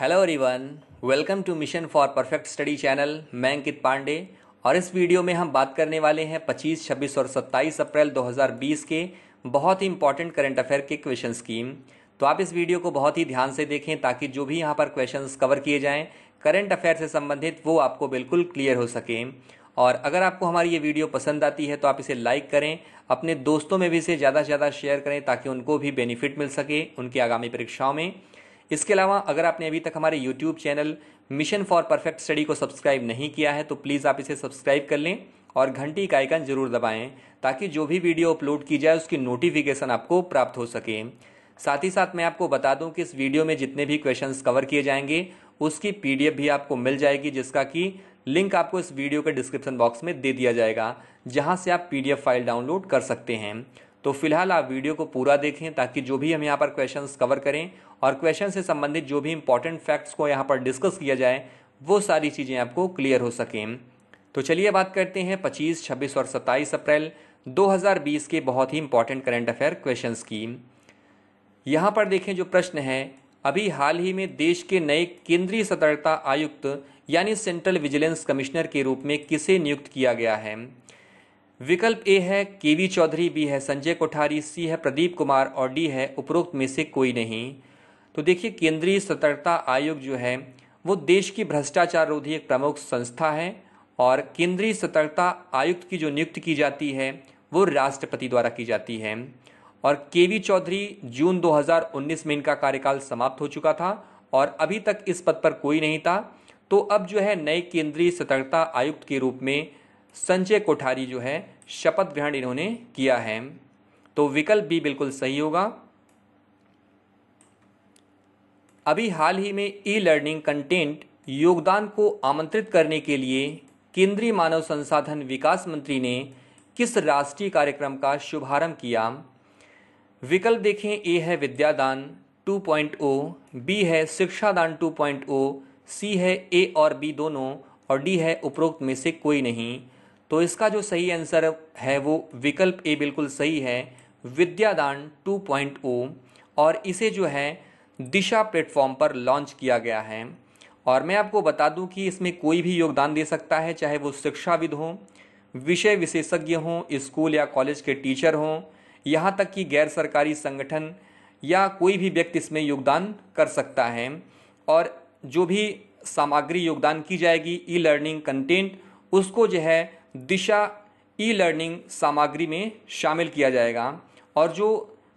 hello everyone welcome to mission for perfect study channel मैं अंकित पांडे और इस वीडियो में हम बात करने वाले हैं 25, 26 और 27 अप्रैल 2020 के बहुत ही इंपॉर्टेंट करंट अफेयर के क्वेश्चन स्कीम तो आप इस वीडियो को बहुत ही ध्यान से देखें ताकि जो भी यहाँ पर क्वेश्चन कवर किए जाएँ करंट अफेयर से संबंधित वो आपको बिल्कुल क्लियर हो सके और अगर आपको हमारी ये वीडियो पसंद आती है तो आप इसे लाइक करें अपने दोस्तों में भी इसे ज़्यादा से ज़्यादा शेयर करें ताकि उनको भी बेनिफिट मिल सके उनकी आगामी परीक्षाओं में इसके अलावा अगर आपने अभी तक हमारे YouTube channel mission for perfect study को सब्सक्राइब नहीं किया है तो प्लीज़ आप इसे सब्सक्राइब कर लें और घंटी का आइकन जरूर दबाएं ताकि जो भी वीडियो अपलोड की जाए उसकी नोटिफिकेशन आपको प्राप्त हो सके साथ ही साथ मैं आपको बता दूं कि इस वीडियो में जितने भी क्वेश्चंस कवर किए जाएंगे उसकी पीडीएफ भी आपको मिल जाएगी जिसका कि लिंक आपको इस वीडियो के डिस्क्रिप्शन बॉक्स में दे दिया जाएगा जहां से आप पीडीएफ फाइल डाउनलोड कर सकते हैं तो फिलहाल आप वीडियो को पूरा देखें ताकि जो भी हम यहाँ पर क्वेश्चन कवर करें और क्वेश्चन से संबंधित जो भी इंपॉर्टेंट फैक्ट्स को यहाँ पर डिस्कस किया जाए वो सारी चीज़ें आपको क्लियर हो सकें तो चलिए बात करते हैं पच्चीस छब्बीस और सत्ताईस अप्रैल 2020 के बहुत ही इंपॉर्टेंट करंट अफेयर क्वेश्चन की यहाँ पर देखें जो प्रश्न है अभी हाल ही में देश के नए केंद्रीय सतर्कता आयुक्त यानी सेंट्रल विजिलेंस कमिश्नर के रूप में किसे नियुक्त किया गया है विकल्प ए है केवी चौधरी बी है संजय कोठारी सी है प्रदीप कुमार और डी है उपरोक्त में से कोई नहीं तो देखिए केंद्रीय सतर्कता आयोग जो है वो देश की भ्रष्टाचार रोधी एक प्रमुख संस्था है और केंद्रीय सतर्कता आयुक्त की जो नियुक्ति की जाती है वो राष्ट्रपति द्वारा की जाती है और के वी चौधरी जून 2019 में इनका कार्यकाल समाप्त हो चुका था और अभी तक इस पद पर कोई नहीं था तो अब जो है नए केंद्रीय सतर्कता आयुक्त के रूप में संजय कोठारी जो है शपथ ग्रहण इन्होंने किया है तो विकल्प भी बिल्कुल सही होगा अभी हाल ही में ई लर्निंग कंटेंट योगदान को आमंत्रित करने के लिए केंद्रीय मानव संसाधन विकास मंत्री ने किस राष्ट्रीय कार्यक्रम का शुभारंभ किया विकल्प देखें ए है विद्यादान 2.0, बी है शिक्षादान 2.0, सी है ए और बी दोनों और डी है उपरोक्त में से कोई नहीं तो इसका जो सही आंसर है वो विकल्प ए बिल्कुल सही है विद्यादान 2.0 और इसे जो है दिशा प्लेटफॉर्म पर लॉन्च किया गया है और मैं आपको बता दूं कि इसमें कोई भी योगदान दे सकता है चाहे वो शिक्षाविद हों विषय विशेषज्ञ हों स्कूल या कॉलेज के टीचर हों यहाँ तक कि गैर सरकारी संगठन या कोई भी व्यक्ति इसमें योगदान कर सकता है और जो भी सामग्री योगदान की जाएगी ई लर्निंग कंटेंट उसको जो है दिशा ई लर्निंग सामग्री में शामिल किया जाएगा और जो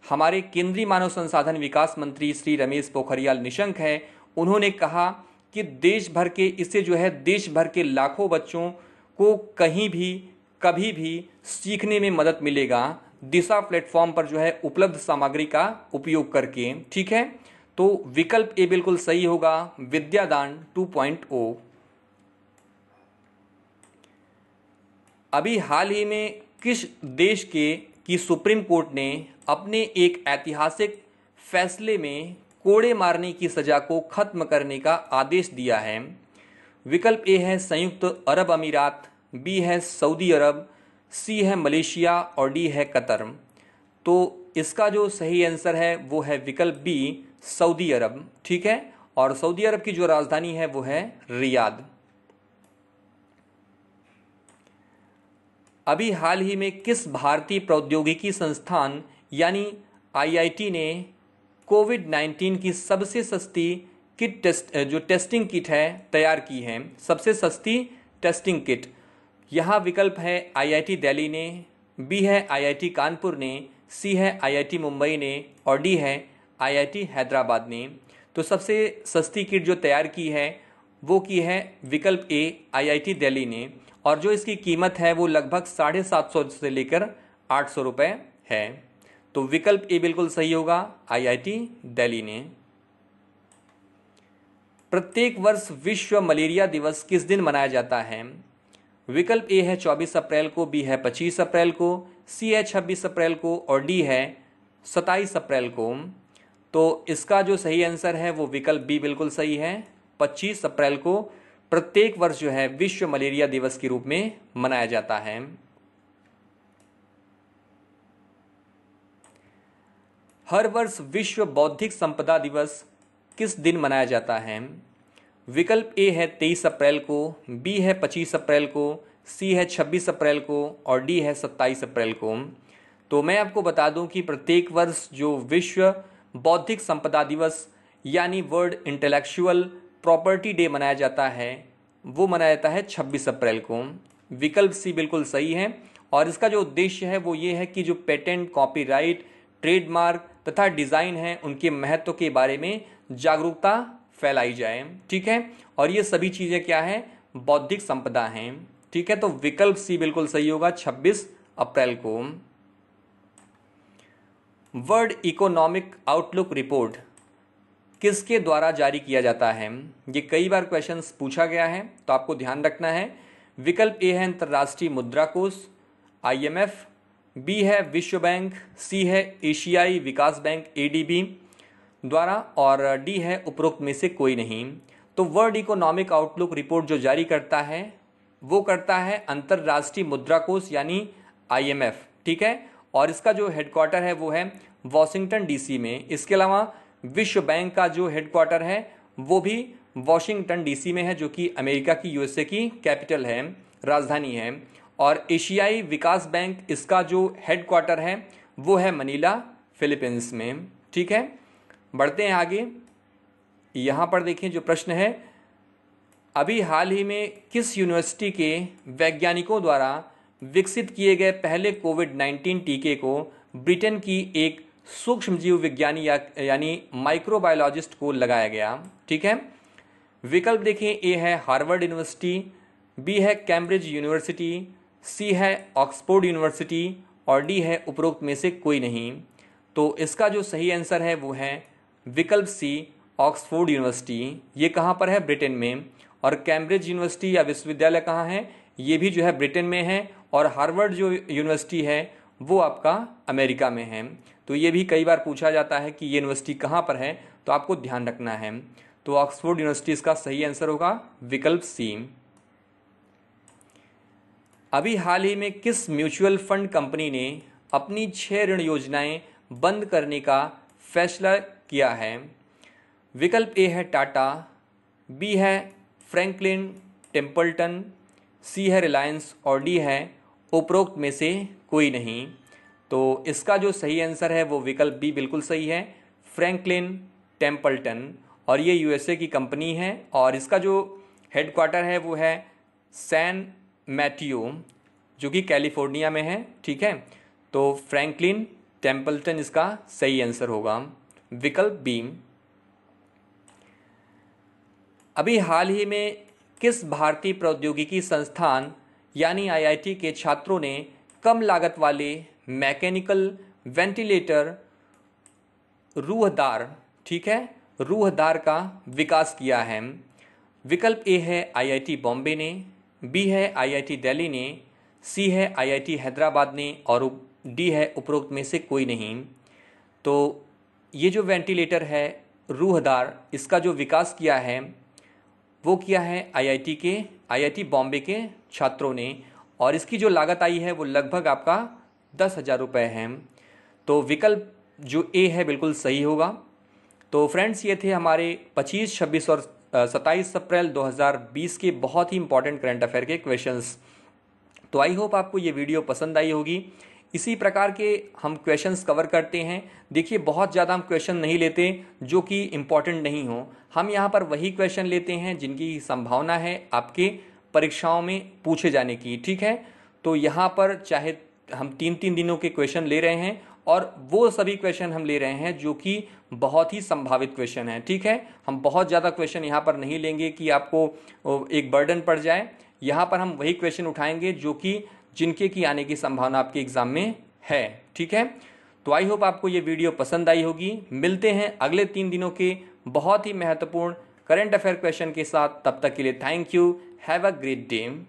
हमारे केंद्रीय मानव संसाधन विकास मंत्री श्री रमेश पोखरियाल निशंक हैं उन्होंने कहा कि देश भर के इससे जो है देश भर के लाखों बच्चों को कहीं भी कभी भी सीखने में मदद मिलेगा दिशा प्लेटफॉर्म पर जो है उपलब्ध सामग्री का उपयोग करके ठीक है तो विकल्प ए बिल्कुल सही होगा विद्यादान 2.0 अभी हाल ही में किस देश के की सुप्रीम कोर्ट ने अपने एक ऐतिहासिक फैसले में कोड़े मारने की सज़ा को खत्म करने का आदेश दिया है विकल्प ए है संयुक्त अरब अमीरात बी है सऊदी अरब सी है मलेशिया और डी है कतर तो इसका जो सही आंसर है वो है विकल्प बी सऊदी अरब ठीक है और सऊदी अरब की जो राजधानी है वो है रियाद अभी हाल ही में किस भारतीय प्रौद्योगिकी संस्थान यानी आईआईटी ने कोविड नाइन्टीन की सबसे सस्ती किट टेस्ट जो टेस्टिंग किट है तैयार की है सबसे सस्ती टेस्टिंग किट यहाँ विकल्प है आईआईटी दिल्ली ने बी है आईआईटी कानपुर ने सी है आईआईटी मुंबई ने और डी है आईआईटी हैदराबाद ने तो सबसे सस्ती किट जो तैयार की है वो की है विकल्प ए आईआईटी दिल्ली ने और जो इसकी कीमत है वो लगभग साढ़े सात सौ से लेकर आठ सौ रुपये है तो विकल्प ए बिल्कुल सही होगा आईआईटी दिल्ली ने प्रत्येक वर्ष विश्व मलेरिया दिवस किस दिन मनाया जाता है विकल्प ए है चौबीस अप्रैल को बी है पच्चीस अप्रैल को सी है छब्बीस अप्रैल को और डी है 27 अप्रैल को तो इसका जो सही आंसर है वो विकल्प बी बिल्कुल सही है पच्चीस अप्रैल को प्रत्येक वर्ष जो है विश्व मलेरिया दिवस के रूप में मनाया जाता है हर वर्ष विश्व बौद्धिक संपदा दिवस किस दिन मनाया जाता है विकल्प ए है तेईस अप्रैल को बी है पच्चीस अप्रैल को सी है छब्बीस अप्रैल को और डी है सत्ताईस अप्रैल को तो मैं आपको बता दूं कि प्रत्येक वर्ष जो विश्व बौद्धिक संपदा दिवस यानी वर्ल्ड इंटेलेक्चुअल प्रॉपर्टी डे मनाया जाता है वो मनाया जाता है 26 अप्रैल को विकल्प सी बिल्कुल सही है और इसका जो उद्देश्य है वो ये है कि जो पेटेंट कॉपीराइट ट्रेडमार्क तथा डिज़ाइन है उनके महत्व के बारे में जागरूकता फैलाई जाए ठीक है और ये सभी चीज़ें क्या है बौद्धिक संपदा हैं ठीक है तो विकल्प सी बिल्कुल सही होगा 26 अप्रैल को वर्ल्ड इकोनॉमिक आउटलुक रिपोर्ट किसके द्वारा जारी किया जाता है ये कई बार क्वेश्चन पूछा गया है तो आपको ध्यान रखना है विकल्प ए है अंतर्राष्ट्रीय मुद्रा कोष आईएमएफ बी है विश्व बैंक सी है एशियाई विकास बैंक एडीबी द्वारा और डी है उपरोक्त में से कोई नहीं तो वर्ल्ड इकोनॉमिक आउटलुक रिपोर्ट जो जारी करता है वो करता है अंतर्राष्ट्रीय मुद्रा कोष यानी आईएमएफ ठीक है और इसका जो हेडक्वार्टर है वो है वॉशिंगटन डीसी में इसके अलावा विश्व बैंक का जो हेडक्वार्टर है वो भी वॉशिंगटन डीसी में है जो कि अमेरिका की यूएसए की कैपिटल है राजधानी है और एशियाई विकास बैंक इसका जो हेडक्वार्टर है वो है मनीला फिलीपींस में ठीक है बढ़ते हैं आगे यहाँ पर देखिए जो प्रश्न है अभी हाल ही में किस यूनिवर्सिटी के वैज्ञानिकों द्वारा विकसित किए गए पहले कोविड नाइन्टीन टीके को ब्रिटेन की एक सूक्ष्म जीव विज्ञानी या यानी माइक्रोबायोलॉजिस्ट को लगाया गया ठीक है विकल्प देखें ए है हार्वर्ड यूनिवर्सिटी बी है कैम्ब्रिज यूनिवर्सिटी सी है ऑक्सफोर्ड यूनिवर्सिटी और डी है उपरोक्त में से कोई नहीं तो इसका जो सही आंसर है वो है विकल्प सी ऑक्सफोर्ड यूनिवर्सिटी ये कहाँ पर है ब्रिटेन में और कैम्ब्रिज यूनिवर्सिटी या विश्वविद्यालय कहाँ है ये भी जो है ब्रिटेन में है और हार्वर्ड जो यूनिवर्सिटी है वो आपका अमेरिका में है तो ये भी कई बार पूछा जाता है कि ये यूनिवर्सिटी कहाँ पर है तो आपको ध्यान रखना है तो ऑक्सफोर्ड यूनिवर्सिटी इसका सही आंसर होगा विकल्प सी अभी हाल ही में किस म्यूचुअल फंड कंपनी ने अपनी छह ऋण योजनाएं बंद करने का फैसला किया है विकल्प ए है टाटा बी है फ्रैंकलिन टेम्पल्टन सी है रिलायंस और डी है उपरोक्त में से कोई नहीं तो इसका जो सही आंसर है वो विकल्प बी बिल्कुल सही है फ्रैंकलिन टेम्पल्टन और ये यूएसए की कंपनी है और इसका जो हेडक्वार्टर है वो है सैन मैटियो जो कि कैलिफोर्निया में है ठीक है तो फ्रैंकलिन टेम्पल्टन इसका सही आंसर होगा विकल्प बी अभी हाल ही में किस भारतीय प्रौद्योगिकी संस्थान यानी आईआईटी के छात्रों ने कम लागत वाले मैकेनिकल वेंटिलेटर रूहदार ठीक है रूहदार का विकास किया है विकल्प ए है आईआईटी बॉम्बे ने बी है आईआईटी दिल्ली ने सी है आईआईटी हैदराबाद ने और डी है उपरोक्त में से कोई नहीं तो ये जो वेंटिलेटर है रूहदार इसका जो विकास किया है वो किया है आईआईटी के आईआईटी बॉम्बे के छात्रों ने और इसकी जो लागत आई है वो लगभग आपका दस हज़ार रुपये हैं तो विकल्प जो ए है बिल्कुल सही होगा तो फ्रेंड्स ये थे हमारे 25, 26 और 27 अप्रैल 2020 के बहुत ही इंपॉर्टेंट करंट अफेयर के क्वेश्चंस तो आई होप आपको ये वीडियो पसंद आई होगी इसी प्रकार के हम क्वेश्चंस कवर करते हैं देखिए बहुत ज़्यादा हम क्वेश्चन नहीं लेते जो कि इम्पॉर्टेंट नहीं हो हम यहाँ पर वही क्वेश्चन लेते हैं जिनकी संभावना है आपके परीक्षाओं में पूछे जाने की ठीक है तो यहाँ पर चाहे हम तीन तीन दिनों के क्वेश्चन ले रहे हैं और वो सभी क्वेश्चन हम ले रहे हैं जो कि बहुत ही संभावित क्वेश्चन है ठीक है हम बहुत ज़्यादा क्वेश्चन यहाँ पर नहीं लेंगे कि आपको एक बर्डन पड़ जाए यहाँ पर हम वही क्वेश्चन उठाएंगे जो कि जिनके की आने की संभावना आपके एग्जाम में है ठीक है तो आई होप आपको ये वीडियो पसंद आई होगी मिलते हैं अगले तीन दिनों के बहुत ही महत्वपूर्ण करंट अफेयर क्वेश्चन के साथ तब तक के लिए thank you have a great dam